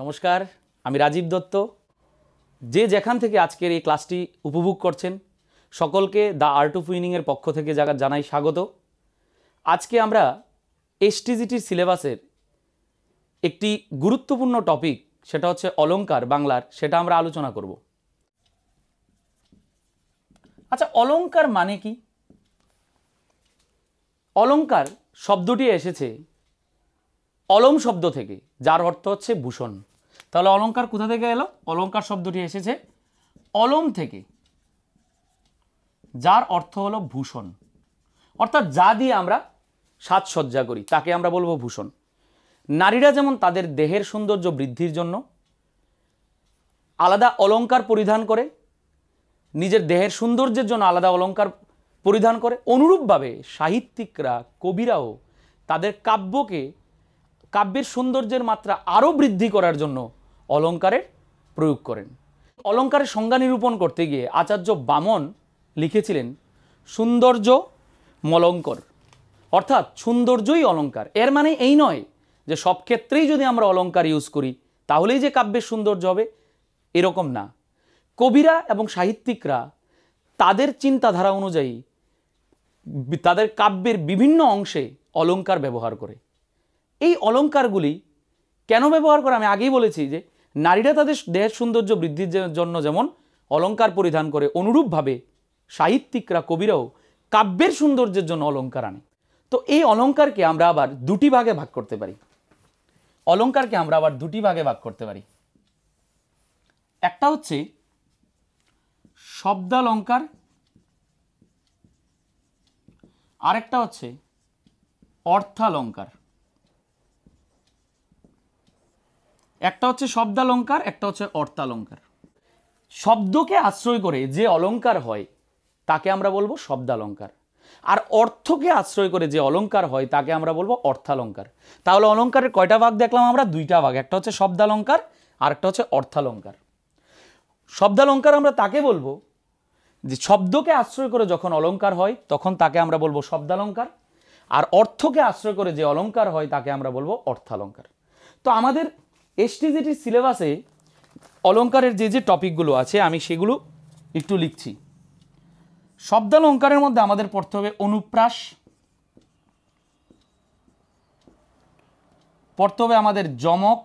নমস্কার আমি রাজীব দত্ত যে যেখান থেকে আজকের এই ক্লাসটি উপভোগ করছেন সকলকে দ্য আর্ট অফ উইনিংয়ের পক্ষ থেকে যারা জানাই স্বাগত আজকে আমরা এসটিজিটির সিলেবাসের একটি গুরুত্বপূর্ণ টপিক সেটা হচ্ছে অলঙ্কার বাংলার সেটা আমরা আলোচনা করব আচ্ছা অলঙ্কার মানে কি অলঙ্কার শব্দটি এসেছে অলম শব্দ থেকে যার অর্থ হচ্ছে ভূষণ তাহলে অলঙ্কার কোথা থেকে এলো অলঙ্কার শব্দটি এসেছে অলম থেকে যার অর্থ হলো ভূষণ অর্থাৎ যা দিয়ে আমরা সাজসজ্জা করি তাকে আমরা বলবো ভূষণ নারীরা যেমন তাদের দেহের সৌন্দর্য বৃদ্ধির জন্য আলাদা অলঙ্কার পরিধান করে নিজের দেহের সৌন্দর্যের জন্য আলাদা অলঙ্কার পরিধান করে অনুরূপভাবে সাহিত্যিকরা কবিরাও তাদের কাব্যকে কাব্যের সৌন্দর্যের মাত্রা আরও বৃদ্ধি করার জন্য অলঙ্কারের প্রয়োগ করেন অলঙ্কারের সংজ্ঞা নিরূপণ করতে গিয়ে আচার্য বামন লিখেছিলেন সৌন্দর্য মলঙ্কর অর্থাৎ সৌন্দর্যই অলঙ্কার এর মানে এই নয় যে সব ক্ষেত্রেই যদি আমরা অলঙ্কার ইউজ করি তাহলেই যে কাব্যের সৌন্দর্য হবে এরকম না কবিরা এবং সাহিত্যিকরা তাদের চিন্তাধারা অনুযায়ী তাদের কাব্যের বিভিন্ন অংশে অলঙ্কার ব্যবহার করে এই অলঙ্কারগুলি কেন ব্যবহার করে আমি আগেই বলেছি যে নারীরা তাদের দেহের সৌন্দর্য বৃদ্ধির জন্য যেমন অলঙ্কার পরিধান করে অনুরূপভাবে সাহিত্যিকরা কবিরাও কাব্যের সৌন্দর্যের জন্য অলঙ্কার আনে তো এই অলঙ্কারকে আমরা আবার দুটি ভাগে ভাগ করতে পারি অলঙ্কারকে আমরা আবার দুটি ভাগে ভাগ করতে পারি একটা হচ্ছে শব্দালঙ্কার আরেকটা হচ্ছে অর্থালঙ্কার একটা হচ্ছে শব্দালঙ্কার একটা হচ্ছে অর্থালঙ্কার শব্দকে আশ্রয় করে যে অলঙ্কার হয় তাকে আমরা বলবো শব্দালঙ্কার আর অর্থকে আশ্রয় করে যে অলঙ্কার হয় তাকে আমরা বলবো অর্থালঙ্কার তাহলে অলঙ্কারের কয়টা ভাগ দেখলাম আমরা দুইটা ভাগ একটা হচ্ছে শব্দালঙ্কার আর একটা হচ্ছে অর্থালঙ্কার শব্দালঙ্কার আমরা তাকে বলবো যে শব্দকে আশ্রয় করে যখন অলঙ্কার হয় তখন তাকে আমরা বলবো শব্দালঙ্কার আর অর্থকে আশ্রয় করে যে অলঙ্কার হয় তাকে আমরা বলবো অর্থালঙ্কার তো আমাদের এসটিজিটির সিলেবাসে অলঙ্কারের যে যে টপিকগুলো আছে আমি সেগুলো একটু লিখছি শব্দালঙ্কারের মধ্যে আমাদের পড়তে হবে অনুপ্রাস পড়তে হবে আমাদের জমক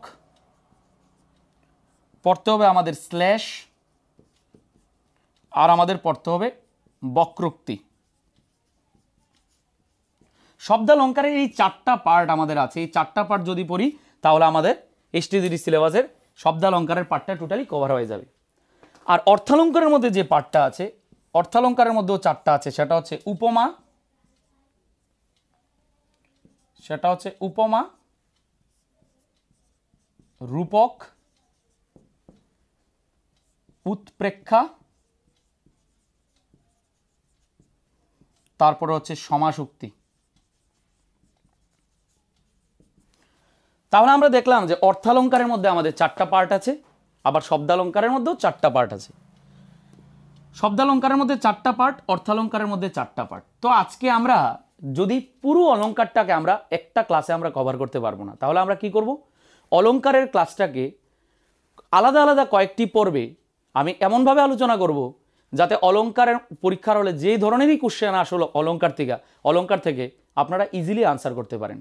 পড়তে হবে আমাদের স্ল্যাশ আর আমাদের পড়তে হবে বক্রোক্তি শব্দালঙ্কারের এই চারটা পার্ট আমাদের আছে এই চারটা পার্ট যদি পড়ি তাহলে আমাদের এসটিজিডি সিলেবাসের শব্দালঙ্কারের পার্টটা টোটালি কভার হয়ে যাবে আর অর্থালঙ্কারের মধ্যে যে পার্টটা আছে অর্থালঙ্কারের মধ্যেও চারটা আছে সেটা হচ্ছে উপমা সেটা হচ্ছে উপমা রূপক উৎপ্রেক্ষা তারপরে হচ্ছে সমাসুক্তি তাহলে আমরা দেখলাম যে অর্থালঙ্কারের মধ্যে আমাদের চারটা পার্ট আছে আবার শব্দালঙ্কারের মধ্যেও চারটা পার্ট আছে শব্দালঙ্কারের মধ্যে চারটা পার্ট অর্থালঙ্কারের মধ্যে চারটা পার্ট তো আজকে আমরা যদি পুরো অলঙ্কারটাকে আমরা একটা ক্লাসে আমরা কভার করতে পারবো না তাহলে আমরা কি করব অলঙ্কারের ক্লাসটাকে আলাদা আলাদা কয়েকটি পর্বে আমি এমনভাবে আলোচনা করব যাতে অলঙ্কারের পরীক্ষার হলে যে ধরনেরই কোশ্চেন আসলো অলঙ্কার থেকে অলঙ্কার থেকে আপনারা ইজিলি আনসার করতে পারেন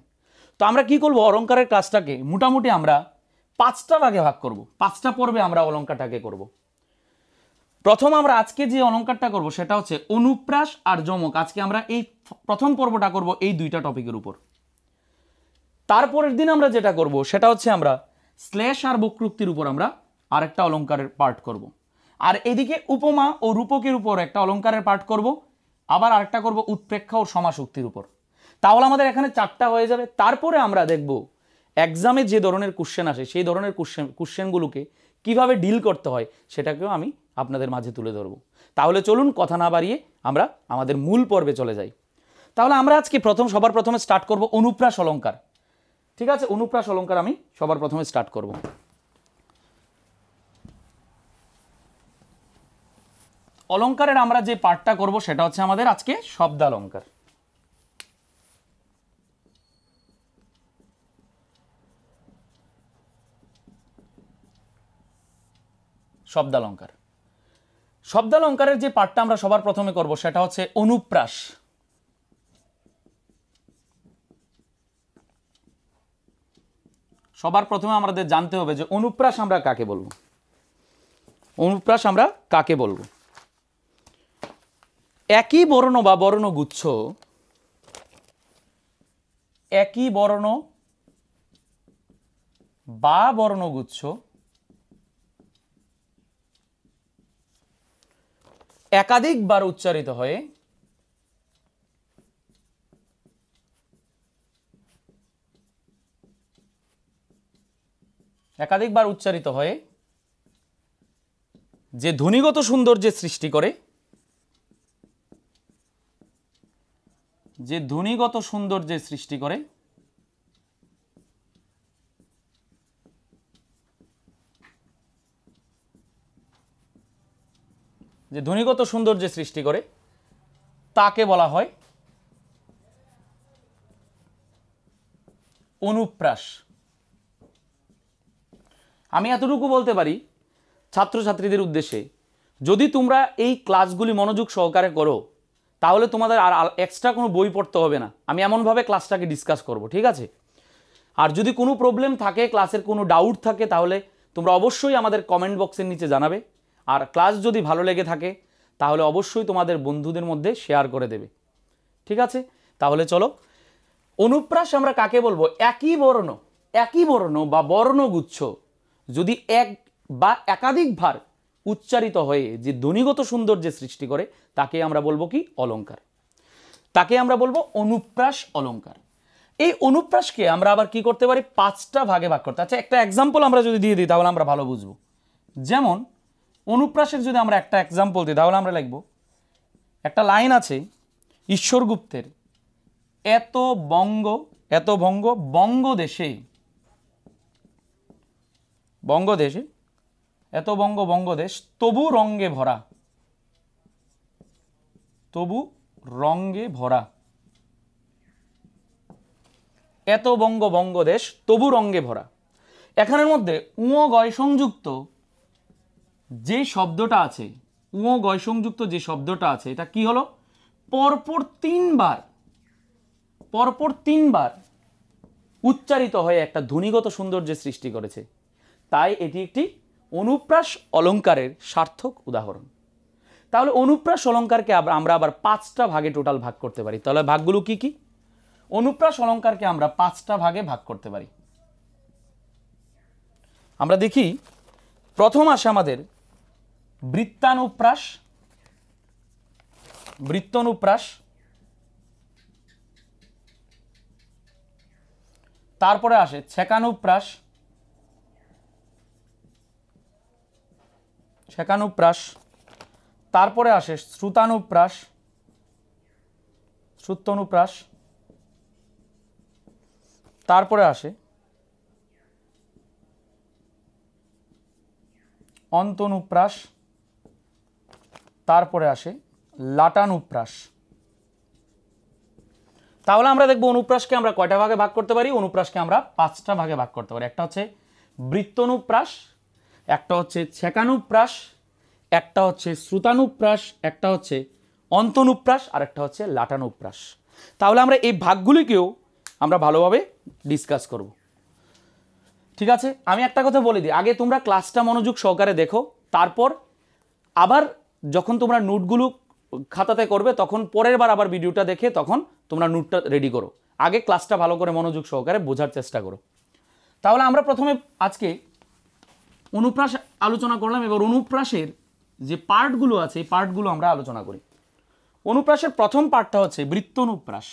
তো আমরা কি করব অলঙ্কারের কাজটাকে মোটামুটি আমরা পাঁচটা ভাগে ভাগ করব পাঁচটা পর্বে আমরা অলঙ্কারটাকে করব প্রথম আমরা আজকে যে অলঙ্কারটা করব সেটা হচ্ছে অনুপ্রাস আর যমক আজকে আমরা এই প্রথম পর্বটা করব এই দুইটা টপিকের উপর তারপরের দিন আমরা যেটা করব সেটা হচ্ছে আমরা শ্লেষ আর বক্রুক্তির উপর আমরা আরেকটা অলঙ্কারের পার্ট করব। আর এদিকে উপমা ও রূপকের উপর একটা অলঙ্কারের পাঠ করব আবার আরেকটা করব উৎপ্রেক্ষা ও সমাসুক্তির উপর তাহলে আমাদের এখানে চারটা হয়ে যাবে তারপরে আমরা দেখব এক্সামে যে ধরনের কোশ্চেন আসে সেই ধরনের কোশ্চেন কোশ্চেনগুলোকে কীভাবে ডিল করতে হয় সেটাকেও আমি আপনাদের মাঝে তুলে ধরব তাহলে চলুন কথা না বাড়িয়ে আমরা আমাদের মূল পর্বে চলে যাই তাহলে আমরা আজকে প্রথম সবার প্রথমে স্টার্ট করব অনুপ্রাস অলঙ্কার ঠিক আছে অনুপ্রাস অলঙ্কার আমি সবার প্রথমে স্টার্ট করব অলঙ্কারের আমরা যে পার্টটা করব সেটা হচ্ছে আমাদের আজকে শব্দালঙ্কার শব্দালঙ্কার শব্দালঙ্কারের যে পাঠটা আমরা সবার প্রথমে করব সেটা হচ্ছে অনুপ্রাস সবার প্রথমে আমাদের জানতে হবে যে অনুপ্রাস আমরা কাকে বলবো অনুপ্রাস আমরা কাকে বলবো একই বর্ণ বা বর্ণগুচ্ছ একই বর্ণ বা বর্ণগুচ্ছ একাধিকবার উচ্চারিত হয়ে একাধিকবার উচ্চারিত হয়ে যে ধ্বনিগত সৌন্দর্যের সৃষ্টি করে যে ধ্বনিগত সৌন্দর্যের সৃষ্টি করে যে ধ্বনিগত সৌন্দর্যের সৃষ্টি করে তাকে বলা হয় অনুপ্রাস আমি এতটুকু বলতে পারি ছাত্রছাত্রীদের উদ্দেশ্যে যদি তোমরা এই ক্লাসগুলি মনোযোগ সহকারে করো তাহলে তোমাদের আর এক্সট্রা কোনো বই পড়তে হবে না আমি এমনভাবে ক্লাসটাকে ডিসকাস করব ঠিক আছে আর যদি কোনো প্রবলেম থাকে ক্লাসের কোনো ডাউট থাকে তাহলে তোমরা অবশ্যই আমাদের কমেন্ট বক্সের নিচে জানাবে আর ক্লাস যদি ভালো লেগে থাকে তাহলে অবশ্যই তোমাদের বন্ধুদের মধ্যে শেয়ার করে দেবে ঠিক আছে তাহলে চলো অনুপ্রাস আমরা কাকে বলবো একই বর্ণ একই বর্ণ বা বর্ণগুচ্ছ যদি এক বা একাধিকবার উচ্চারিত হয়ে যে ধ্বনিগত সৌন্দর্যে সৃষ্টি করে তাকে আমরা বলবো কি অলঙ্কার তাকে আমরা বলবো অনুপ্রাস অলঙ্কার এই অনুপ্রাসকে আমরা আবার কি করতে পারি পাঁচটা ভাগে ভাগ করতে আচ্ছা একটা এক্সাম্পল আমরা যদি দিয়ে দিই তাহলে আমরা ভালো বুঝবো যেমন অনুপ্রাসের যদি আমরা একটা এক্সাম্পল দিই তাহলে আমরা লিখব একটা লাইন আছে ঈশ্বরগুপ্তের এত বঙ্গ এত বঙ্গ বঙ্গদেশে বঙ্গদেশে এত বঙ্গ বঙ্গদেশ তবু রঙ্গে ভরা তবু রঙ্গে ভরা এত বঙ্গ বঙ্গদেশ তবু রঙ্গে ভরা এখানের মধ্যে উঁ গয় সংযুক্ত যে শব্দটা আছে উঁ গয় সংযুক্ত যে শব্দটা আছে এটা কি হলো পরপর তিনবার পরপর তিনবার উচ্চারিত হয়ে একটা ধ্বনিগত সৌন্দর্যের সৃষ্টি করেছে তাই এটি একটি অনুপ্রাস অলঙ্কারের সার্থক উদাহরণ তাহলে অনুপ্রাস অলঙ্কারকে আমরা আবার পাঁচটা ভাগে টোটাল ভাগ করতে পারি তাহলে ভাগগুলো কি কি অনুপ্রাস অলঙ্কারকে আমরা পাঁচটা ভাগে ভাগ করতে পারি আমরা দেখি প্রথম আসে আমাদের বৃত্তানুপ্রাস বৃত্তানুপ্রাস তারপরে আসে ছেকানুপ্রাস ছেকানুপ্রাস তারপরে আসে শ্রুতানুপ্রাস শ্রুতানুপ্রাস তারপরে আসে অন্তনুপ্রাস তারপরে আসে লাটান উপ্রাস তাহলে আমরা দেখব অনুপ্রাসকে আমরা কয়টা ভাগে ভাগ করতে পারি অনুপ্রাসকে আমরা পাঁচটা ভাগে ভাগ করতে পারি একটা হচ্ছে বৃত্তনুপ্রাস একটা হচ্ছে ছেকানুপ্রাস একটা হচ্ছে শ্রুতানুপ্রাস একটা হচ্ছে অন্তনুপ্রাস আর একটা হচ্ছে লাটানুপ্রাস তাহলে আমরা এই ভাগগুলিকেও আমরা ভালোভাবে ডিসকাস করব ঠিক আছে আমি একটা কথা বলে দিই আগে তোমরা ক্লাসটা মনোযোগ সহকারে দেখো তারপর আবার যখন তোমরা নোটগুলো খাতাতে করবে তখন পরের বার আবার ভিডিওটা দেখে তখন তোমরা নোটটা রেডি করো আগে ক্লাসটা ভালো করে মনোযোগ সহকারে বোঝার চেষ্টা করো তাহলে আমরা প্রথমে আজকে অনুপ্রাস আলোচনা করলাম এবার অনুপ্রাসের যে পার্টগুলো আছে এই পার্টগুলো আমরা আলোচনা করি অনুপ্রাসের প্রথম পার্টটা হচ্ছে বৃত্ত অনুপ্রাস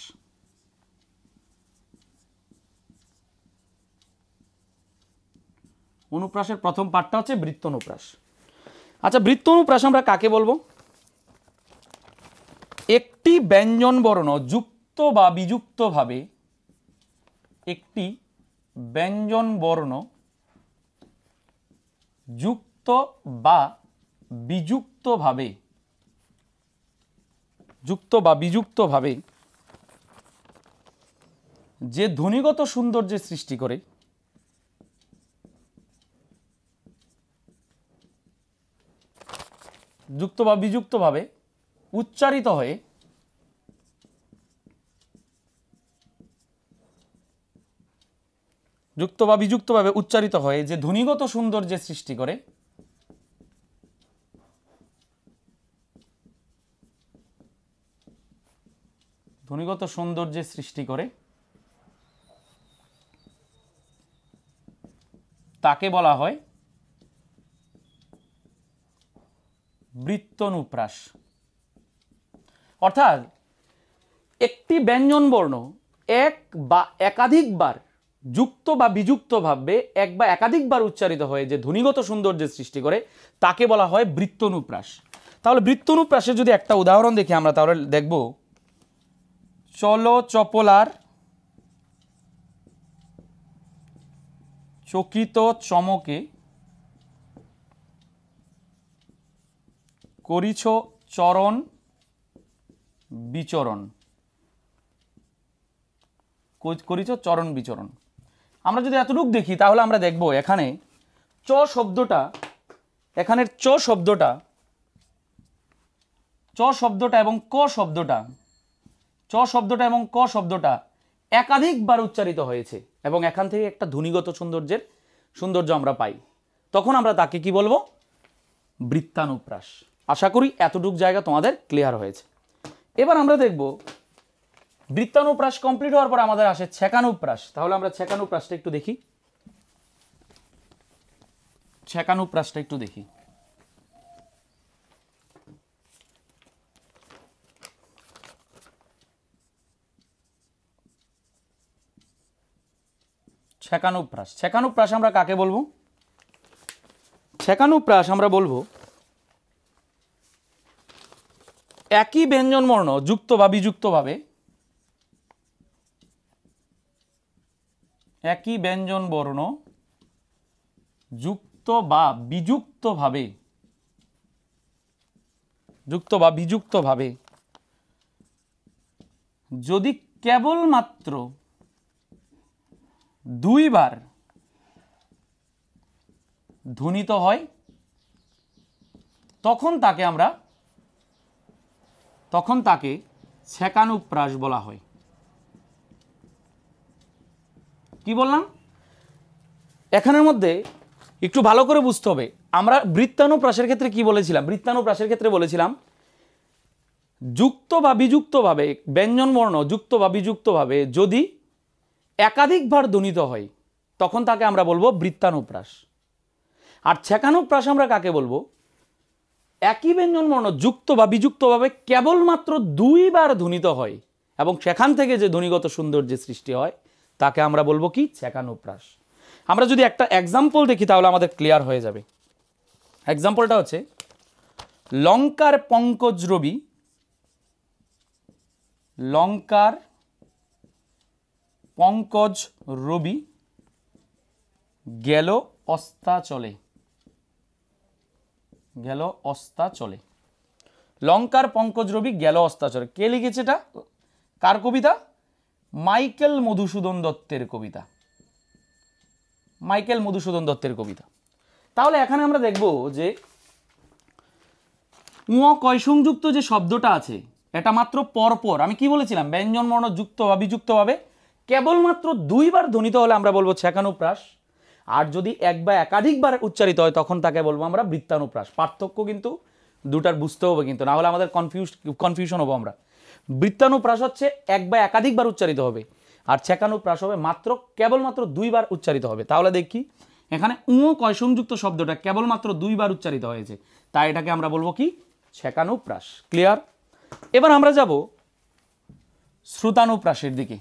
অনুপ্রাসের প্রথম পার্টটা হচ্ছে বৃত্ত অনুপ্রাস আচ্ছা বৃত্ত অনুপ্রাস আমরা কাকে বলবো একটি ব্যঞ্জন বর্ণ যুক্ত বা বিযুক্তভাবে একটি ব্যঞ্জন বর্ণ যুক্ত বা বিযুক্তভাবে যুক্ত বা বিযুক্তভাবে যে ধ্বনিগত সৌন্দর্যের সৃষ্টি করে যুক্ত বা বিযুক্তভাবে উচ্চারিত হয়ে যুক্ত বা বিযুক্তভাবে উচ্চারিত হয়ে যে ধ্বনিগত সৌন্দর্যে সৃষ্টি করে ধ্বনিগত সৌন্দর্যের সৃষ্টি করে তাকে বলা হয় বৃত্তনুপ্রাস অর্থাৎ একটি ব্যঞ্জনবর্ণ এক বা একাধিকবার যুক্ত বা বিযুক্তভাবে এক বা একাধিকবার উচ্চারিত হয়ে যে ধ্বনিগত সৌন্দর্যের সৃষ্টি করে তাকে বলা হয় বৃত্তনুপ্রাস তাহলে বৃত্তনুপ্রাসের যদি একটা উদাহরণ দেখি আমরা তাহলে দেখব চলো চপলার চকিত চমকে করিছ চরণ বিচরণ করিছ চরণ বিচরণ আমরা যদি এতটুক দেখি তাহলে আমরা দেখব এখানে চ শব্দটা এখানের চ শব্দটা চ শব্দটা এবং ক শব্দটা চ শব্দটা এবং ক শব্দটা একাধিকবার উচ্চারিত হয়েছে এবং এখান থেকে একটা ধ্বনিগত সৌন্দর্যের সৌন্দর্য আমরা পাই তখন আমরা তাকে কি বলবো বৃত্তানুপ্রাস আশা করি এতটুকু জায়গা তোমাদের ক্লিয়ার হয়েছে এবার আমরা দেখব বৃত্তানুপ্রাস কমপ্লিট হওয়ার পর আমাদের আসে ছেকানুপ্রাস তাহলে আমরা ছেকানুপ্রাসটা একটু দেখি ছেকানুপ্রাসটা একটু দেখি ছেকানুপ্রাস ছেকানুপ্রাস আমরা কাকে বলবো ছেকানুপ্রাস আমরা বলবো একই ব্যঞ্জন বর্ণ যুক্ত বা বিযুক্তভাবে একই ব্যঞ্জন বর্ণ যুক্ত বা বিযুক্তভাবে যুক্ত বা বিযুক্তভাবে যদি কেবলমাত্র দুইবার ধ্বনিত হয় তখন তাকে আমরা তখন তাকে ছেকানুপ্রাস বলা হয় কি বললাম এখানের মধ্যে একটু ভালো করে বুঝতে হবে আমরা বৃত্তানুপ্রাসের ক্ষেত্রে কি বলেছিলাম বৃত্তানুপ্রাসের ক্ষেত্রে বলেছিলাম যুক্ত বা বিযুক্তভাবে ব্যঞ্জনবর্ণ যুক্ত বা বিযুক্তভাবে যদি একাধিকবার ধ্বনিত হয় তখন তাকে আমরা বলবো বৃত্তানুপ্রাস আর ছেকানুপ্রাস আমরা কাকে বলবো একই ব্যঞ্জনবর্ণ যুক্ত বা বিযুক্তভাবে কেবলমাত্র দুইবার ধ্বনিত হয় এবং সেখান থেকে যে ধ্বনিগত সৌন্দর্যের সৃষ্টি হয় তাকে আমরা বলবো কি ছেকানুপ্রাস আমরা যদি একটা এক্সাম্পল দেখি তাহলে আমাদের ক্লিয়ার হয়ে যাবে এক্সাম্পলটা হচ্ছে লঙ্কার পঙ্কজ রবি লঙ্কার পঙ্কজ রবি গেল অস্তা চলে গেল অস্তা চলে লঙ্কার পঙ্কজ রবি গেল অস্তা চলে কে লিখেছে এটা কার কবিতা মাইকেল মধুসূদন দত্তের কবিতা মাইকেল মধুসূদন দত্তের কবিতা তাহলে এখানে আমরা দেখব যে উঁ কয় সংযুক্ত যে শব্দটা আছে এটা মাত্র পরপর আমি কি বলেছিলাম ব্যঞ্জন মর্ণ যুক্ত বা বিযুক্তভাবে কেবলমাত্র দুইবার ধ্বনিত হলে আমরা বলবো ছেকানুপ্রাস আর যদি এক বা একাধিকবার উচ্চারিত হয় তখন তাকে বলবো আমরা বৃত্তানুপ্রাস পার্থক্য কিন্তু দুটার বুঝতে হবে কিন্তু না হলে আমাদের কনফিউজ কনফিউশন হবো আমরা বৃত্তানুপ্রাস হচ্ছে এক বা একাধিকবার উচ্চারিত হবে আর ছেকানুপ্রাস হবে মাত্র কেবলমাত্র দুইবার উচ্চারিত হবে তাহলে দেখি এখানে উঁ কয় সংযুক্ত শব্দটা কেবলমাত্র দুইবার উচ্চারিত হয়েছে তাই এটাকে আমরা বলবো কি ছেকানুপ্রাস ক্লিয়ার এবার আমরা যাব শ্রুতানুপ্রাসের দিকে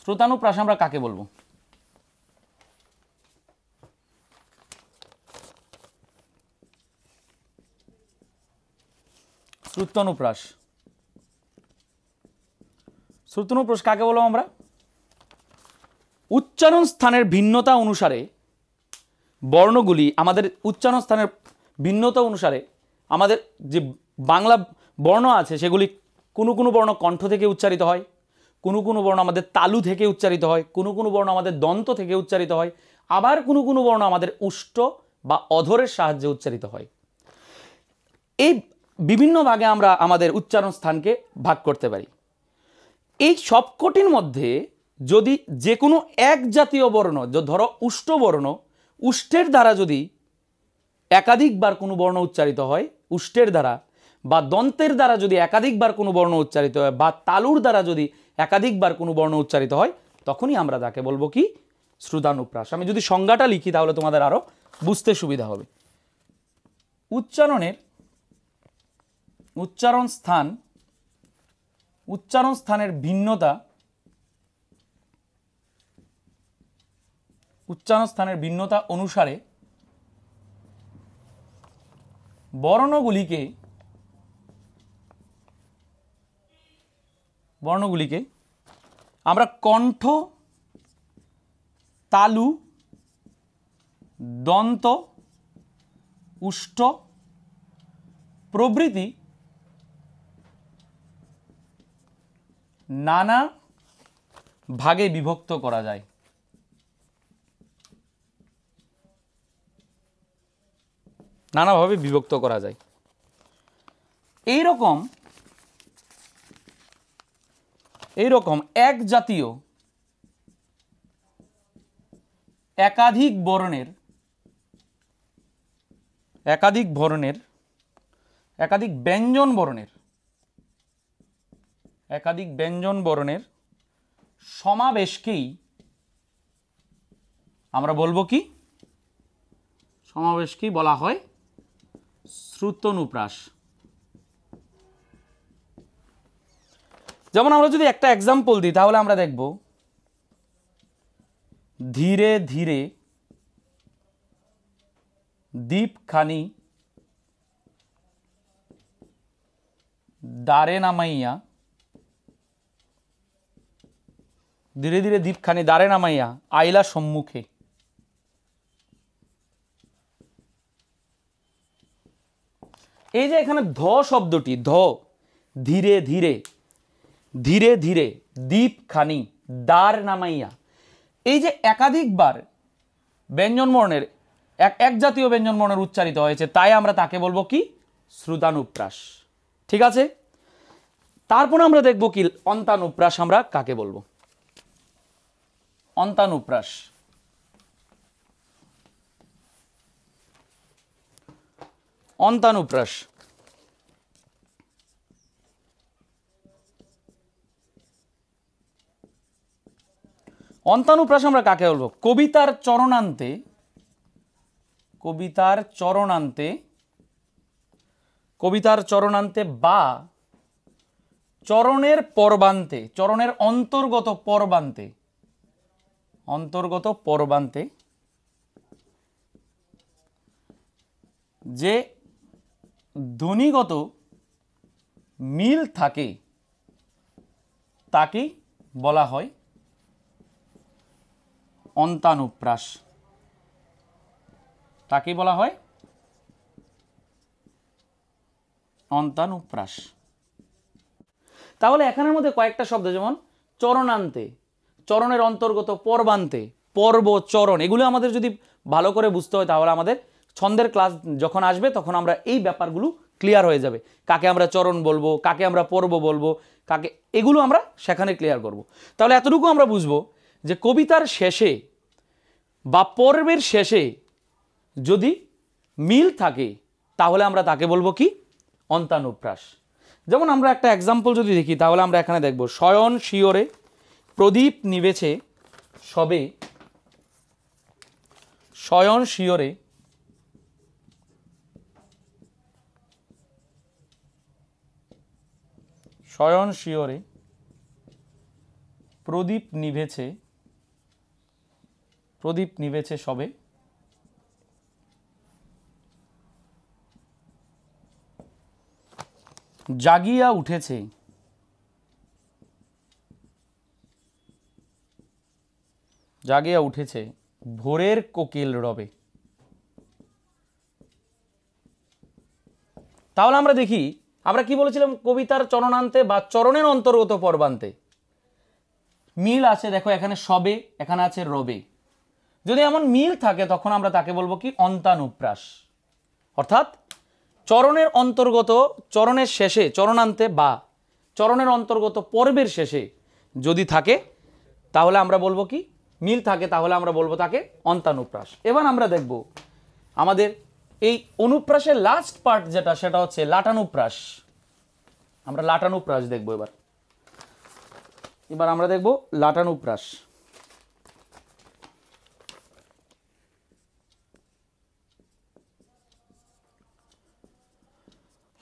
শ্রুতানুপ্রাস আমরা কাকে বলবো শ্রুত্তনুপ্রাস শ্রুত্তনুপ্রাস কাকে বলবো আমরা উচ্চারণ স্থানের ভিন্নতা অনুসারে বর্ণগুলি আমাদের উচ্চারণ স্থানের ভিন্নতা অনুসারে আমাদের যে বাংলা বর্ণ আছে সেগুলি কোনো কোনো বর্ণ কণ্ঠ থেকে উচ্চারিত হয় কোনো কোনো বর্ণ আমাদের তালু থেকে উচ্চারিত হয় কোনো কোনো বর্ণ আমাদের দন্ত থেকে উচ্চারিত হয় আবার কোনো কোনো বর্ণ আমাদের উষ্ট বা অধরের সাহায্যে উচ্চারিত হয় এই বিভিন্ন ভাগে আমরা আমাদের উচ্চারণ স্থানকে ভাগ করতে পারি এই সবকটির মধ্যে যদি যে কোনো এক জাতীয় বর্ণ ধরো উষ্ট বর্ণ উষ্ঠের দ্বারা যদি একাধিকবার কোনো বর্ণ উচ্চারিত হয় উষ্টের দ্বারা বা দন্তের দ্বারা যদি একাধিকবার কোনো বর্ণ উচ্চারিত হয় বা তালুর দ্বারা যদি একাধিকবার কোনো বর্ণ উচ্চারিত হয় তখনই আমরা তাকে বলবো কি শ্রুতানুপ্রাস আমি যদি সংজ্ঞাটা লিখি তাহলে তোমাদের আরও বুঝতে সুবিধা হবে উচ্চারণের উচ্চারণ স্থান উচ্চারণ স্থানের ভিন্নতা উচ্চারণ স্থানের ভিন্নতা অনুসারে বর্ণগুলিকে বর্ণগুলিকে আমরা কণ্ঠ তালু দন্ত উষ্ঠ প্রভৃতি নানা ভাগে বিভক্ত করা যায় নানাভাবে বিভক্ত করা যায় এই রকম এই রকম এক জাতীয় একাধিক বর্ণের একাধিক বর্ণের একাধিক ব্যঞ্জন বর্ণের একাধিক ব্যঞ্জন বর্ণের সমাবেশকেই আমরা বলবো কি সমাবেশকেই বলা হয় শ্রুতনুপ্রাস যেমন আমরা যদি একটা এক্সাম্পল দিই তাহলে আমরা দেখব ধীরে ধীরে দীপখানি দ্বারে নামাইয়া ধীরে ধীরে দীপখানি দাঁড়ে নামাইয়া আইলা সম্মুখে এই যে এখানে ধ শব্দটি ধ ধীরে ধীরে ধীরে ধীরে দ্বীপখানি দ্বার নামাইয়া এই যে একাধিকবার ব্যঞ্জনবর্ণের এক এক জাতীয় ব্যঞ্জনবর্ণের উচ্চারিত হয়েছে তাই আমরা তাকে বলবো কি শ্রুতানুপ্রাস ঠিক আছে তারপর আমরা দেখব কি অন্তানুপ্রাস আমরা কাকে বলবো অন্তানুপ্রাস অন্তানুপ্রাস অন্তানুপ্রাস আমরা কাকে বলবো কবিতার চরণান্তে কবিতার চরণান্তে কবিতার চরণান্তে বা চরণের পর্বান্তে চরণের অন্তর্গত পর্বান্তে অন্তর্গত পরবান্তে যে ধ্বনিগত মিল থাকে তাকেই বলা হয় অন্তানুপ্রাস তাকে বলা হয় অন্তানুপ্রাস তাহলে এখানের মধ্যে কয়েকটা শব্দ যেমন চরণান্তে চরণের অন্তর্গত পর্বান্তে পর্ব চরণ এগুলো আমাদের যদি ভালো করে বুঝতে হয় তাহলে আমাদের ছন্দের ক্লাস যখন আসবে তখন আমরা এই ব্যাপারগুলো ক্লিয়ার হয়ে যাবে কাকে আমরা চরণ বলবো কাকে আমরা পর্ব বলবো কাকে এগুলো আমরা সেখানে ক্লিয়ার করব। তাহলে এতটুকু আমরা বুঝবো যে কবিতার শেষে বা পর্বের শেষে যদি মিল থাকে তাহলে আমরা তাকে বলবো কি অন্তানুপ্রাস যেমন আমরা একটা এক্সাম্পল যদি দেখি তাহলে আমরা এখানে দেখব শয়ন শিওরে প্রদীপ নিবেছে সবে শয়ন শিয়রে শয়ন শিয়রে প্রদীপ নিভেছে প্রদীপ নিভেছে সবে জাগিয়া উঠেছে জাগিয়া উঠেছে ভোরের কোকিল রবে তাহলে আমরা দেখি আমরা কি বলেছিলাম কবিতার চরণান্তে বা চরণের অন্তর্গত পর্বান্তে মিল আছে দেখো এখানে সবে এখানে আছে রবে যদি এমন মিল থাকে তখন আমরা তাকে বলবো কি অন্তানুপ্রাস অর্থাৎ চরণের অন্তর্গত চরণের শেষে চরণান্তে বা চরণের অন্তর্গত পর্বের শেষে যদি থাকে তাহলে আমরা বলবো কি মিল থাকে তাহলে আমরা বলবো তাকে অন্তানুপ্রাস এবার আমরা দেখব আমাদের এই অনুপ্রাসের লাস্ট পার্ট যেটা সেটা হচ্ছে লাটানুপ্রাস আমরা লাটানুপ্রাস দেখব এবার এবার আমরা দেখব লাটানুপ্রাস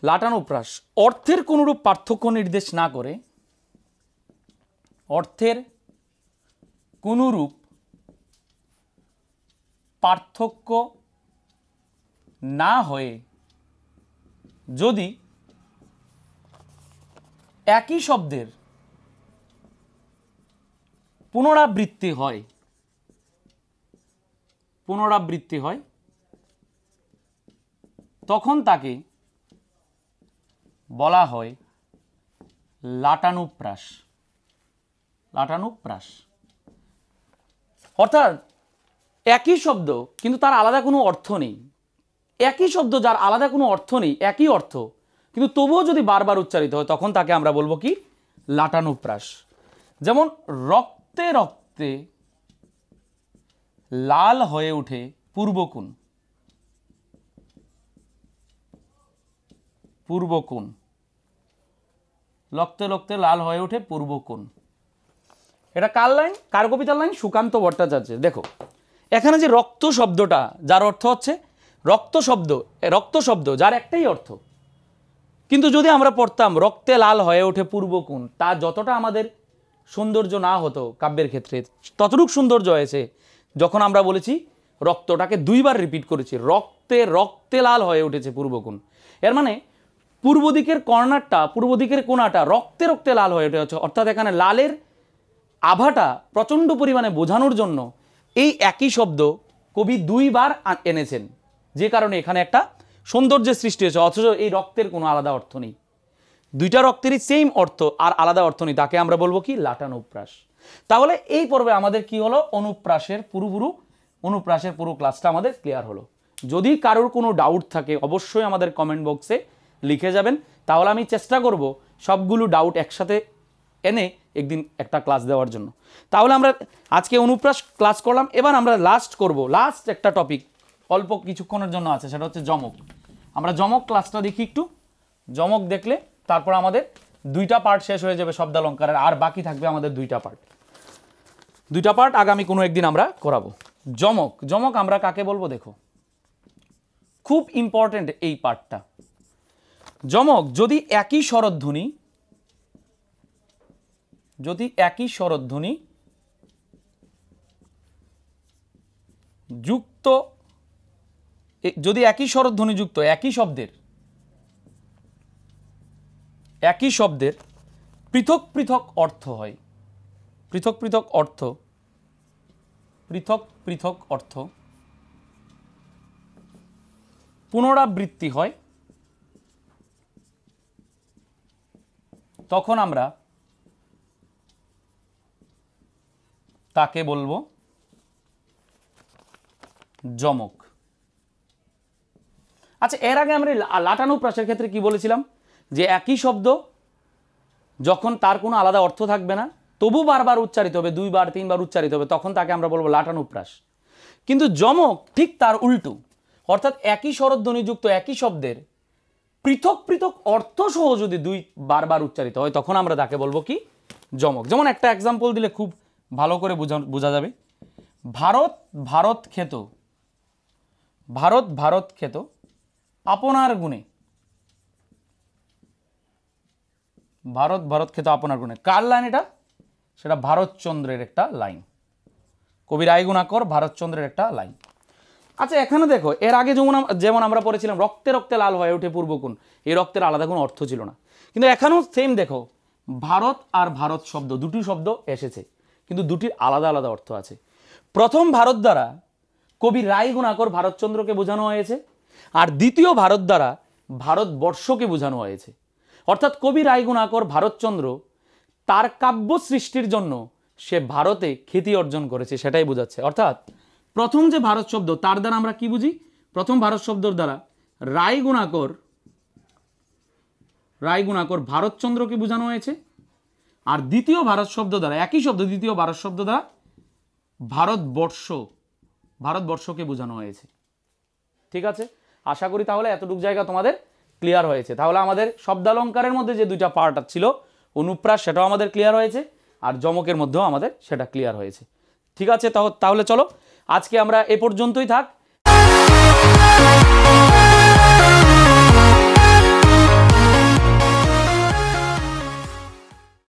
লাটানুপ্রাস অর্থের কোনরূপ পার্থক্য নির্দেশ না করে অর্থের কোনরূপ পার্থক্য না হয়ে যদি একই শব্দের পুনরাবৃত্তি হয় পুনরাবৃত্তি হয় তখন তাকে বলা হয় লাটানুপ্রাস লাটানুপ্রাস অর্থাৎ একই শব্দ কিন্তু তার আলাদা কোনো অর্থ নেই একই শব্দ যার আলাদা কোনো অর্থ নেই একই অর্থ কিন্তু তবুও যদি বারবার উচ্চারিত হয় তখন তাকে আমরা বলবো কি লাটানুপ্রাস যেমন রক্তে রক্তে লাল হয়ে ওঠে পূর্বকুণ পূর্বকুণ লক্তে লক্তে লাল হয়ে ওঠে পূর্বকুণ এটা কার লাইন কার কবিতার লাইন সুকান্ত ভট্টাচার্য দেখো এখানে যে রক্ত শব্দটা যার অর্থ হচ্ছে রক্ত শব্দ রক্ত শব্দ যার একটাই অর্থ কিন্তু যদি আমরা পড়তাম রক্তে লাল হয়ে ওঠে পূর্বকুণ তা যতটা আমাদের সৌন্দর্য না হতো কাব্যের ক্ষেত্রে ততটুক সৌন্দর্য হয়েছে যখন আমরা বলেছি রক্তটাকে দুইবার রিপিট করেছি রক্তে রক্তে লাল হয়ে উঠেছে পূর্বকুণ এর মানে পূর্ব দিকের কর্নারটা পূর্ব দিকের কোনাটা রক্তে রক্তে লাল হয়ে উঠেছে অর্থাৎ এখানে লালের আভাটা প্রচণ্ড পরিমাণে বোঝানোর জন্য এই একই শব্দ কবি দুইবার এনেছেন যে কারণে এখানে একটা সৌন্দর্যের সৃষ্টি হয়েছে অথচ এই রক্তের কোনো আলাদা অর্থ নেই দুইটা রক্তেরই সেম অর্থ আর আলাদা অর্থ নেই তাকে আমরা বলবো কি লাটানুপ্রাস তাহলে এই পর্বে আমাদের কি হলো অনুপ্রাসের পুরুপুরু অনুপ্রাসের পুরো ক্লাসটা আমাদের ক্লিয়ার হলো যদি কারোর কোনো ডাউট থাকে অবশ্যই আমাদের কমেন্ট বক্সে লিখে যাবেন তাহলে আমি চেষ্টা করব সবগুলো ডাউট একসাথে এনে একদিন একটা ক্লাস দেওয়ার জন্য তাহলে আমরা আজকে অনুপ্রাস ক্লাস করলাম এবার আমরা লাস্ট করব লাস্ট একটা টপিক অল্প কিছুক্ষণের জন্য আছে সেটা হচ্ছে জমক আমরা জমক ক্লাসটা দেখি একটু জমক দেখলে তারপর আমাদের দুইটা পার্ট শেষ হয়ে যাবে শব্দালঙ্কারের আর বাকি থাকবে আমাদের দুইটা পার্ট দুইটা পার্ট আগামী কোনো একদিন আমরা করাবো জমক জমক আমরা কাকে বলবো দেখো খুব ইম্পর্টেন্ট এই পার্টটা জমক যদি একই স্বরধ্বনি যদি একই স্বরধ্বনি যুক্ত যদি একই স্বরধ্বনি যুক্ত একই শব্দের একই শব্দের পৃথক পৃথক অর্থ হয় পৃথক পৃথক অর্থ পৃথক পৃথক অর্থ পুনরাবৃত্তি হয় তখন আমরা তাকে বলবো জমক আচ্ছা এর আগে আমরা প্রাসের ক্ষেত্রে কি বলেছিলাম যে একই শব্দ যখন তার কোনো আলাদা অর্থ থাকবে না তবু বারবার উচ্চারিত হবে দুইবার তিনবার উচ্চারিত হবে তখন তাকে আমরা বলবো লাটানুপ্রাস কিন্তু জমক ঠিক তার উল্টু অর্থাৎ একই স্বরধ্বনিযুক্ত একই শব্দের পৃথক পৃথক অর্থ সহ যদি দুই বারবার উচ্চারিত হয় তখন আমরা তাকে বলবো কি জমক যেমন একটা এক্সাম্পল দিলে খুব ভালো করে বোঝা যাবে ভারত ভারত খেত ভারত ভারত খেত আপনার গুণে ভারত ভারত খেত আপনার গুণে কার লাইন এটা সেটা ভারতচন্দ্রের একটা লাইন কবি রায়গুণাকর ভারতচন্দ্রের একটা লাইন আচ্ছা এখানে দেখো এর আগে যেমন যেমন আমরা পড়েছিলাম রক্তে রক্তে লাল হয়ে ওঠে পূর্বকোণ এই রক্তের আলাদা কোনো অর্থ ছিল না কিন্তু এখানেও সেম দেখো ভারত আর ভারত শব্দ দুটি শব্দ এসেছে কিন্তু দুটির আলাদা আলাদা অর্থ আছে প্রথম ভারত দ্বারা কবি রায় গুণাকর ভারতচন্দ্রকে বোঝানো হয়েছে আর দ্বিতীয় ভারত দ্বারা ভারতবর্ষকে বোঝানো হয়েছে অর্থাৎ কবি রায় গুণাকর ভারতচন্দ্র তার কাব্য সৃষ্টির জন্য সে ভারতে খ্যাতি অর্জন করেছে সেটাই বোঝাচ্ছে অর্থাৎ প্রথম যে ভারত শব্দ তার দ্বারা আমরা কি বুঝি প্রথম ভারত শব্দর দ্বারা রায় গুণাকর রায় গুণাকর ভারতচন্দ্রকে বোঝানো হয়েছে আর দ্বিতীয় ভারত শব্দ দ্বারা একই শব্দ দ্বিতীয় ভারত শব্দ দ্বারা ভারতবর্ষ ভারতবর্ষকে বোঝানো হয়েছে ঠিক আছে আশা করি তাহলে এতটুকু জায়গা তোমাদের ক্লিয়ার হয়েছে তাহলে আমাদের শব্দালঙ্কারের মধ্যে যে দুইটা পার্ট ছিল অনুপ্রাস সেটাও আমাদের ক্লিয়ার হয়েছে আর জমকের মধ্যেও আমাদের সেটা ক্লিয়ার হয়েছে ঠিক আছে তাহলে চলো আজকে আমরা এ পর্যন্তই থাক